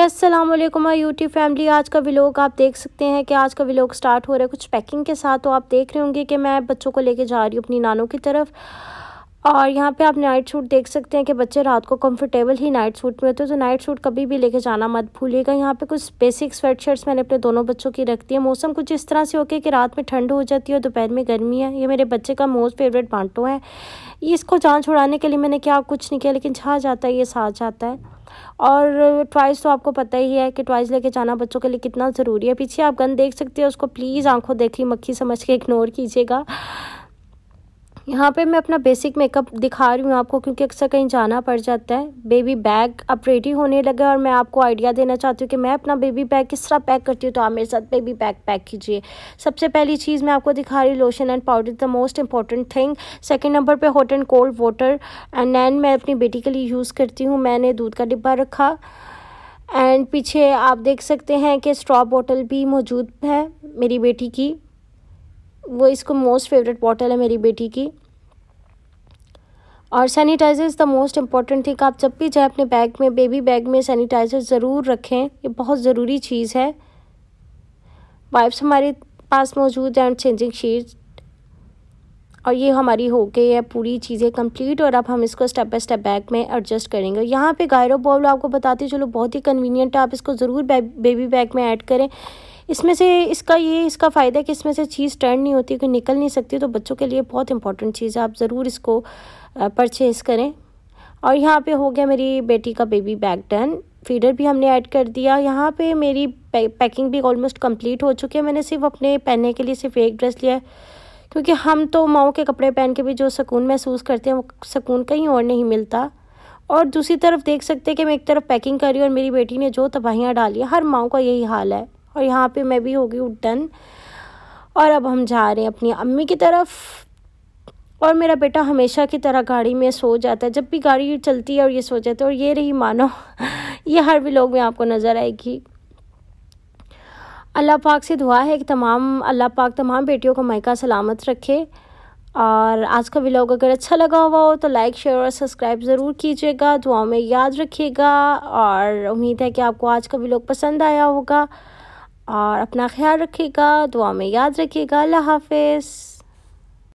Aslam my YouTube family आज का vlog आप देख सकते हैं कि आज का व्लॉग स्टार्ट हो रहा है कुछ पैकिंग के साथ तो आप देख रहे होंगे कि मैं बच्चों को लेके जा रही हूँ अपनी नानों की तरफ और यहाँ पे आप नाइट सूट देख सकते हैं कि बच्चे रात को कंफर्टेबल ही नाइट सूट में होते हैं तो नाइट सूट कभी भी लेके जाना मत भूलिएगा यहाँ पे कुछ बेसिक स्वेट शर्ट्स मैंने अपने दोनों बच्चों की रख है मौसम कुछ इस तरह से होके कि रात में ठंड हो जाती है और दोपहर में गर्मी है ये मेरे बच्चे का मोस्ट फेवरेट बांटो है इसको जान छुड़ाने के लिए मैंने क्या कुछ नहीं किया लेकिन छा जाता है ये साथ जाता है और ट्वाइस तो आपको पता ही है कि ट्वाइस लेके जाना बच्चों के लिए कितना ज़रूरी है पीछे आप गन देख सकते हैं उसको प्लीज़ आंखों देखी मक्खी समझ के इग्नोर कीजिएगा यहाँ पे मैं अपना बेसिक मेकअप दिखा रही हूँ आपको क्योंकि अक्सर कहीं जाना पड़ जाता है बेबी बैग अब रेडी होने लगा और मैं आपको आइडिया देना चाहती हूँ कि मैं अपना बेबी बैग किस तरह पैक करती हूँ तो आप मेरे साथ बेबी बैग पैक कीजिए सबसे पहली चीज़ मैं आपको दिखा रही हूँ lotion and powder the most important thing second number पर hot and cold water and नैन मैं अपनी बेटी के लिए यूज़ करती हूँ मैंने दूध का डिब्बा रखा एंड पीछे आप देख सकते हैं कि स्ट्रॉ बॉटल भी मौजूद है मेरी बेटी की वो इसको मोस्ट फेवरेट बॉटल है मेरी बेटी की और sanitiser is the most important thing आप जब भी जाए अपने बैग में बेबी बैग में सैनिटाइज़र ज़रूर रखें ये बहुत ज़रूरी चीज़ है वाइप्स हमारे पास मौजूद हैं चेंजिंग शीट और ये हमारी हो गई है पूरी चीज़ें कंप्लीट और अब हम इसको स्टेप बाई स्टेप बैग में एडजस्ट करेंगे यहाँ पे गायरो बॉल आपको बताती चलो बहुत ही कन्वीनियंट है आप इसको ज़रूर बेबी बैग में ऐड करें इसमें से इसका ये इसका फ़ायदा है कि इसमें से चीज़ टर्न नहीं होती कोई निकल नहीं सकती तो बच्चों के लिए बहुत इंपॉर्टेंट चीज़ है आप ज़रूर इसको परचेज़ करें और यहाँ पे हो गया मेरी बेटी का बेबी बैग डन फीडर भी हमने ऐड कर दिया यहाँ पे मेरी पैकिंग भी ऑलमोस्ट कंप्लीट हो चुकी है मैंने सिर्फ अपने पहनने के लिए सिर्फ एक ड्रेस लिया है क्योंकि हम तो माओ के कपड़े पहन के भी जो सुकून महसूस करते हैं वो सुकून कहीं और नहीं मिलता और दूसरी तरफ देख सकते हैं कि मैं एक तरफ पैकिंग कर रही हूँ और मेरी बेटी ने जो तबाहियाँ डाली हर माओ का यही हाल है और यहाँ पे मैं भी हो गई डन और अब हम जा रहे हैं अपनी अम्मी की तरफ और मेरा बेटा हमेशा की तरह गाड़ी में सो जाता है जब भी गाड़ी चलती है और ये सो जाता है और ये रही मानो ये हर व्लॉग में आपको नज़र आएगी अल्लाह पाक से दुआ है कि तमाम अल्लाह पाक तमाम बेटियों को मायका सलामत रखे और आज का व्लॉग अगर अच्छा लगा हुआ हो तो लाइक शेयर और सब्सक्राइब ज़रूर कीजिएगा दुआओं में याद रखिएगा और उम्मीद है कि आपको आज का व्लॉग पसंद आया होगा और अपना ख्याल रखिएगा दुआ में याद रखिएगा अल्लाह हाफिज़